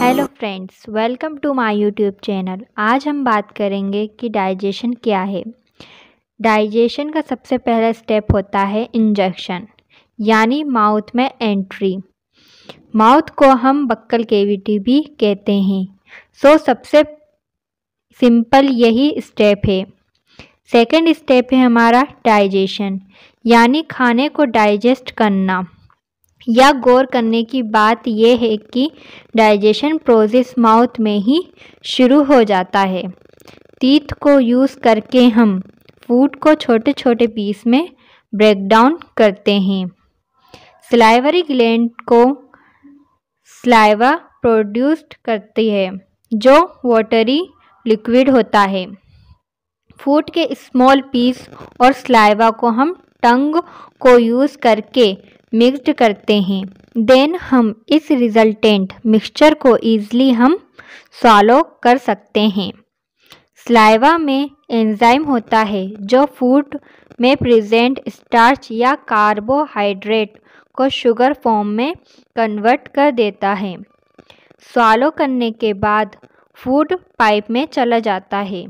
hello friends welcome to my YouTube channel आज हम बात करेंगे कि डाइजेशन क्या है डाइजेशन का सबसे पहला स्टेप होता है इंजेक्शन यानी माउथ में एंट्री माउथ को हम बक्कल केविटी भी कहते हैं सो सबसे सिंपल यही स्टेप है सेकंड स्टेप है हमारा डाइजेशन यानी खाने को डाइजेस्ट करना या गौर करने की बात यह है कि डाइजेशन प्रोसेस माउथ में ही शुरू हो जाता है तीत को यूज़ करके हम फूड को छोटे छोटे पीस में ब्रेक डाउन करते हैं स्लाइवरी ग्लैंड को स्लाइवा प्रोड्यूस्ड करती है जो वाटरी लिक्विड होता है फूड के स्मॉल पीस और स्लाइवा को हम टंग को यूज़ करके मिक्सड करते हैं देन हम इस रिजल्टेंट मिक्सचर को ईजली हम सॉलो कर सकते हैं स्लाइवा में एंजाइम होता है जो फूड में प्रेजेंट स्टार्च या कार्बोहाइड्रेट को शुगर फॉर्म में कन्वर्ट कर देता है सॉलो करने के बाद फूड पाइप में चला जाता है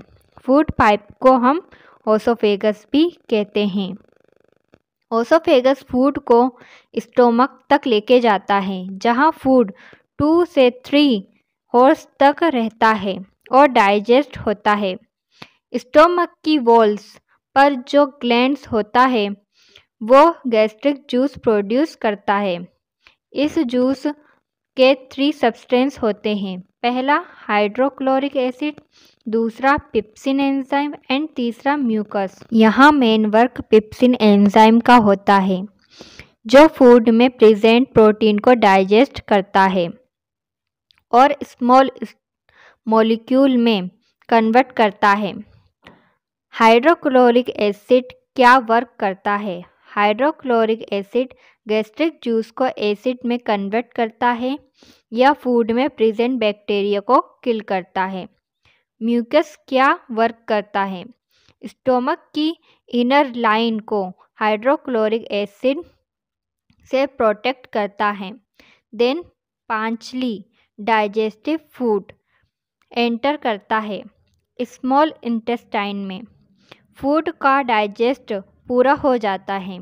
फूड पाइप को हम ओसोफेगस भी कहते हैं ओसोफेगस फूड को स्टोमक तक लेके जाता है जहाँ फूड टू से थ्री हॉर्स तक रहता है और डाइजेस्ट होता है स्टोमक की वॉल्स पर जो ग्लैंड्स होता है वो गैस्ट्रिक जूस प्रोड्यूस करता है इस जूस के थ्री सब्सटेंस होते हैं पहला हाइड्रोक्लोरिक एसिड दूसरा पिप्सिन एंजाइम एंड तीसरा म्यूकस यहाँ मेन वर्क पिप्सिन एंजाइम का होता है जो फूड में प्रेजेंट प्रोटीन को डाइजेस्ट करता है और स्मॉल मॉलिक्यूल में कन्वर्ट करता है हाइड्रोक्लोरिक एसिड क्या वर्क करता है हाइड्रोक्लोरिक एसिड गैस्ट्रिक जूस को एसिड में कन्वर्ट करता है या फूड में प्रेजेंट बैक्टीरिया को किल करता है म्यूकस क्या वर्क करता है स्टोमक की इनर लाइन को हाइड्रोक्लोरिक एसिड से प्रोटेक्ट करता है देन पांचली डाइजेस्टिव फूड एंटर करता है स्मॉल इंटेस्टाइन में फूड का डाइजेस्ट पूरा हो जाता है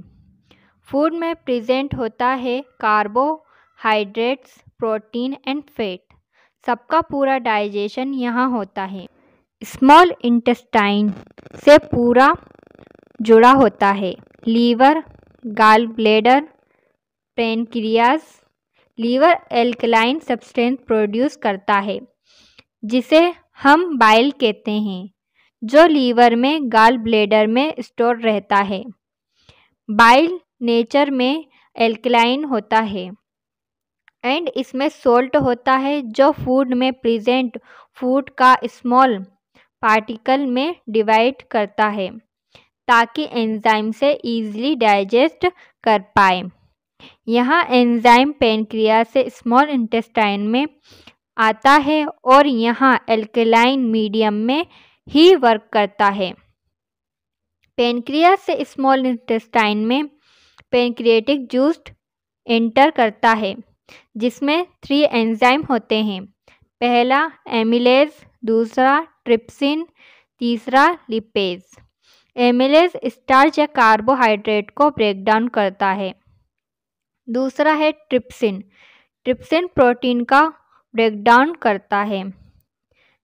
फूड में प्रेजेंट होता है कार्बोहाइड्रेट्स प्रोटीन एंड फैट सबका पूरा डाइजेशन यहाँ होता है स्मॉल इंटेस्टाइन से पूरा जुड़ा होता है liver gall bladder pancreas liver alkaline substance produce करता है जिसे हम बाइल कहते हैं जो लीवर में गाल ब्लेडर में स्टोर रहता है बाइल नेचर में एल्कलाइन होता है एंड इसमें सोल्ट होता है जो फूड में प्रेजेंट फूड का स्मॉल पार्टिकल में डिवाइड करता है ताकि एंजाइम से ईजिली डाइजेस्ट कर पाए यहाँ एंजाइम पेनक्रिया से स्मॉल इंटेस्टाइन में आता है और यहाँ एल्केलाइन मीडियम में ही वर्क करता है पेनक्रिया से स्मॉल इंटेस्टाइन में पेनक्रिएटिक जूस एंटर करता है जिसमें थ्री एंजाइम होते हैं पहला एमिलेज दूसरा ट्रिप्सिन तीसरा लिपेज एमिलेज स्टार्च या कार्बोहाइड्रेट को ब्रेक डाउन करता है दूसरा है ट्रिप्सिन ट्रिप्सिन प्रोटीन का ब्रेक डाउन करता है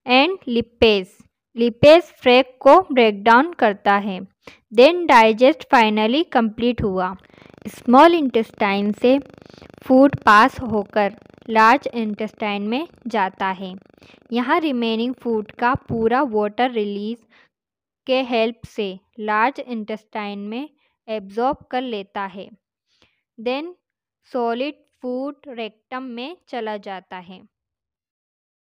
एंड लिपेज लिपेज फ्रेक को ब्रेक डाउन करता है देन डाइजेस्ट फाइनली कंप्लीट हुआ स्मॉल इंटेस्टाइन से फूड पास होकर लार्ज इंटेस्टाइन में जाता है यहाँ रिमेनिंग फूड का पूरा वाटर रिलीज के हेल्प से लार्ज इंटेस्टाइन में एब्जॉर्ब कर लेता है देन सॉलिड फूड रेक्टम में चला जाता है